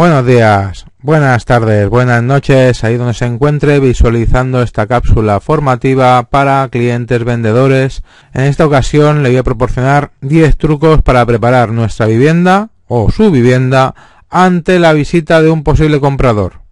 Buenos días, buenas tardes, buenas noches, ahí donde se encuentre visualizando esta cápsula formativa para clientes vendedores. En esta ocasión le voy a proporcionar 10 trucos para preparar nuestra vivienda o su vivienda ante la visita de un posible comprador.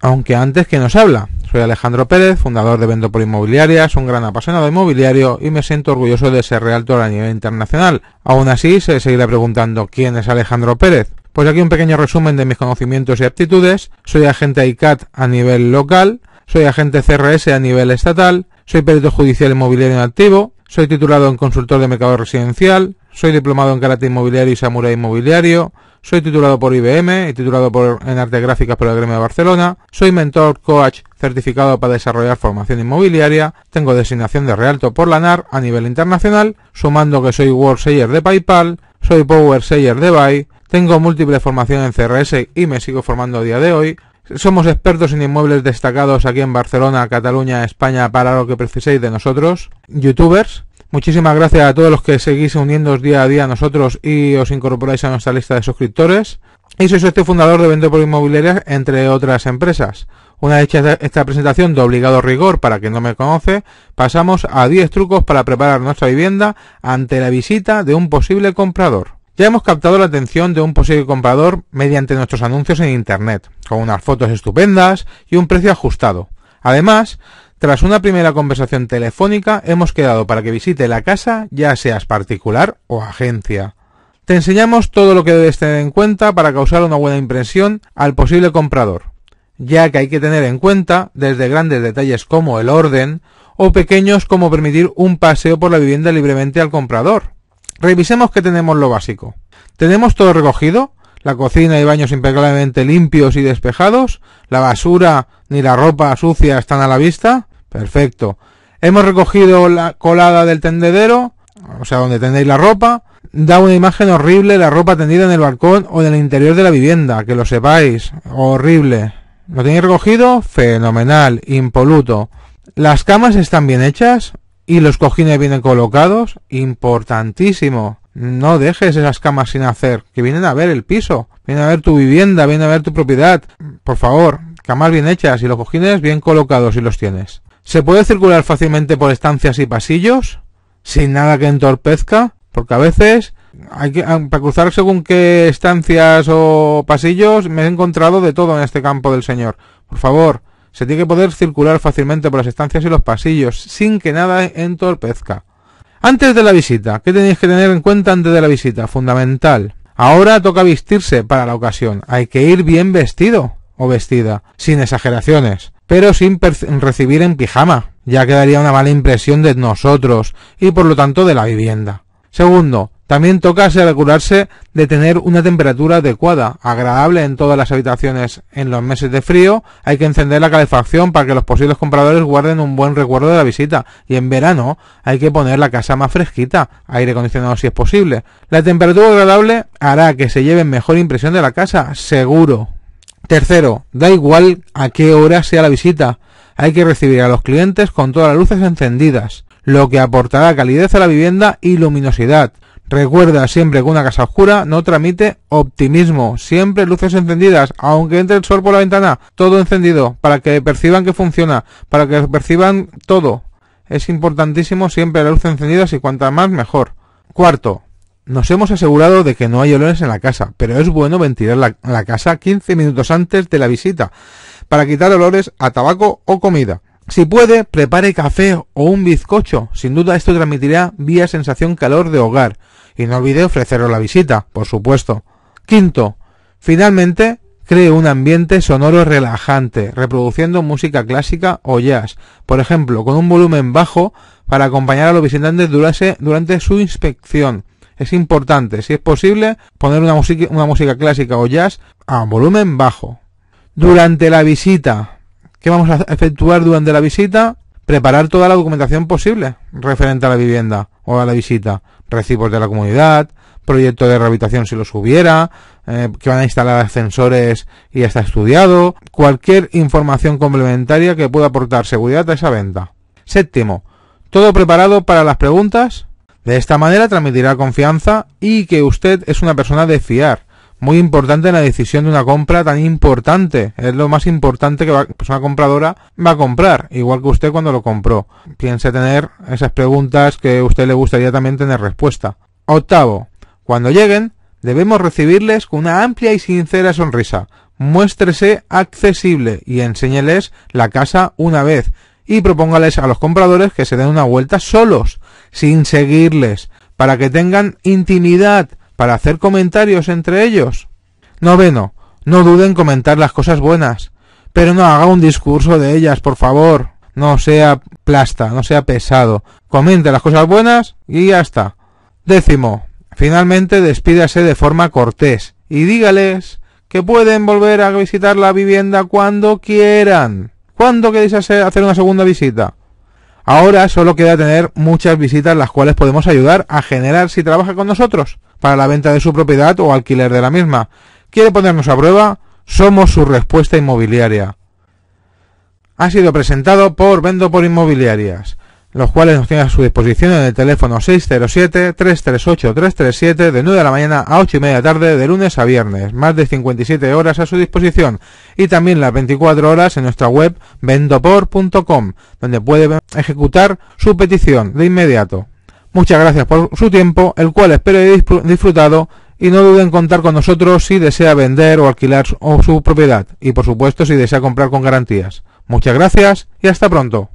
Aunque antes que nos habla, soy Alejandro Pérez, fundador de Vendo por Inmobiliarias, un gran apasionado inmobiliario y me siento orgulloso de ser realtor a nivel internacional. Aún así, se seguirá preguntando quién es Alejandro Pérez. Pues aquí un pequeño resumen de mis conocimientos y aptitudes. Soy agente ICAT a nivel local, soy agente CRS a nivel estatal, soy perito judicial inmobiliario en activo, soy titulado en consultor de mercado residencial, soy diplomado en karate inmobiliario y samurai inmobiliario, soy titulado por IBM y titulado por, en artes gráficas por el Gremio de Barcelona, soy mentor coach certificado para desarrollar formación inmobiliaria, tengo designación de Realto por la NAR a nivel internacional, sumando que soy World de PayPal, soy Power Seller de Buy, tengo múltiple formación en CRS y me sigo formando a día de hoy. Somos expertos en inmuebles destacados aquí en Barcelona, Cataluña, España, para lo que preciséis de nosotros. Youtubers, muchísimas gracias a todos los que seguís uniéndoos día a día a nosotros y os incorporáis a nuestra lista de suscriptores. Y soy este fundador de Vendor por Inmobiliarias, entre otras empresas. Una vez hecha esta presentación de obligado rigor para quien no me conoce, pasamos a 10 trucos para preparar nuestra vivienda ante la visita de un posible comprador. Ya hemos captado la atención de un posible comprador mediante nuestros anuncios en Internet, con unas fotos estupendas y un precio ajustado. Además, tras una primera conversación telefónica, hemos quedado para que visite la casa, ya seas particular o agencia. Te enseñamos todo lo que debes tener en cuenta para causar una buena impresión al posible comprador, ya que hay que tener en cuenta desde grandes detalles como el orden o pequeños como permitir un paseo por la vivienda libremente al comprador Revisemos que tenemos lo básico. Tenemos todo recogido, la cocina y baños impecablemente limpios y despejados, la basura ni la ropa sucia están a la vista. Perfecto. Hemos recogido la colada del tendedero, o sea, donde tendéis la ropa. Da una imagen horrible la ropa tendida en el balcón o en el interior de la vivienda, que lo sepáis. Horrible. ¿Lo tenéis recogido? Fenomenal, impoluto. ¿Las camas están bien hechas? Y los cojines vienen colocados, importantísimo. No dejes esas camas sin hacer, que vienen a ver el piso, vienen a ver tu vivienda, vienen a ver tu propiedad. Por favor, camas bien hechas y los cojines bien colocados si los tienes. ¿Se puede circular fácilmente por estancias y pasillos? Sin nada que entorpezca, porque a veces hay que, ah, para cruzar según qué estancias o pasillos me he encontrado de todo en este campo del Señor. Por favor, se tiene que poder circular fácilmente por las estancias y los pasillos, sin que nada entorpezca. Antes de la visita, ¿qué tenéis que tener en cuenta antes de la visita? Fundamental. Ahora toca vestirse para la ocasión. Hay que ir bien vestido o vestida, sin exageraciones, pero sin recibir en pijama, ya quedaría una mala impresión de nosotros y por lo tanto de la vivienda. Segundo, también toca asegurarse de tener una temperatura adecuada, agradable en todas las habitaciones. En los meses de frío hay que encender la calefacción para que los posibles compradores guarden un buen recuerdo de la visita. Y en verano hay que poner la casa más fresquita, aire acondicionado si es posible. La temperatura agradable hará que se lleven mejor impresión de la casa, seguro. Tercero, da igual a qué hora sea la visita. Hay que recibir a los clientes con todas las luces encendidas, lo que aportará calidez a la vivienda y luminosidad. Recuerda siempre que una casa oscura no tramite optimismo. Siempre luces encendidas, aunque entre el sol por la ventana. Todo encendido, para que perciban que funciona, para que perciban todo. Es importantísimo siempre las luces encendidas y cuantas más mejor. Cuarto, nos hemos asegurado de que no hay olores en la casa, pero es bueno ventilar la, la, casa 15 minutos antes de la visita para quitar olores a tabaco o comida. Si puede, prepare café o un bizcocho. Sin duda esto transmitirá vía sensación calor de hogar y no olvide ofreceros la visita, por supuesto. Quinto, finalmente, cree un ambiente sonoro relajante, reproduciendo música clásica o jazz, por ejemplo, con un volumen bajo para acompañar a los visitantes durante, su inspección. Es importante, si es posible, poner una música, clásica o jazz a volumen bajo. Durante la visita, ¿qué vamos a efectuar durante la visita? Preparar toda la documentación posible referente a la vivienda o a la visita recibos de la comunidad, proyecto de rehabilitación si los hubiera, eh, que van a instalar ascensores y ya está estudiado, cualquier información complementaria que pueda aportar seguridad a esa venta. Séptimo, todo preparado para las preguntas. De esta manera transmitirá confianza y que usted es una persona de fiar muy importante en la decisión de una compra tan importante. Es lo más importante que pues una compradora va a comprar, igual que usted cuando lo compró. Piense tener esas preguntas que a usted le gustaría también tener respuesta. Octavo, cuando lleguen, debemos recibirles con una amplia y sincera sonrisa. Muéstrese accesible y enséñeles la casa una vez y propóngales a los compradores que se den una vuelta solos, sin seguirles, para que tengan intimidad para hacer comentarios entre ellos. Noveno, no duden en comentar las cosas buenas, pero no haga un discurso de ellas, por favor. No sea plasta, no sea pesado. Comente las cosas buenas y ya está. Décimo, finalmente despídase de forma cortés y dígales que pueden volver a visitar la vivienda cuando quieran. ¿Cuándo queréis hacer una segunda visita? Ahora solo queda tener muchas visitas las cuales podemos ayudar a generar si trabaja con nosotros para la venta de su propiedad o alquiler de la misma. ¿Quiere ponernos a prueba? Somos su respuesta inmobiliaria. Ha sido presentado por Vendo por Inmobiliarias los cuales nos tienen a su disposición en el teléfono 607-338-337 de 9 de la mañana a 8 y media tarde de lunes a viernes, más de 57 horas a su disposición y también las 24 horas en nuestra web vendopor.com, donde puede ejecutar su petición de inmediato. Muchas gracias por su tiempo, el cual espero haya disfrutado y no duden en contar con nosotros si desea vender o alquilar su propiedad y por supuesto si desea comprar con garantías. Muchas gracias y hasta pronto.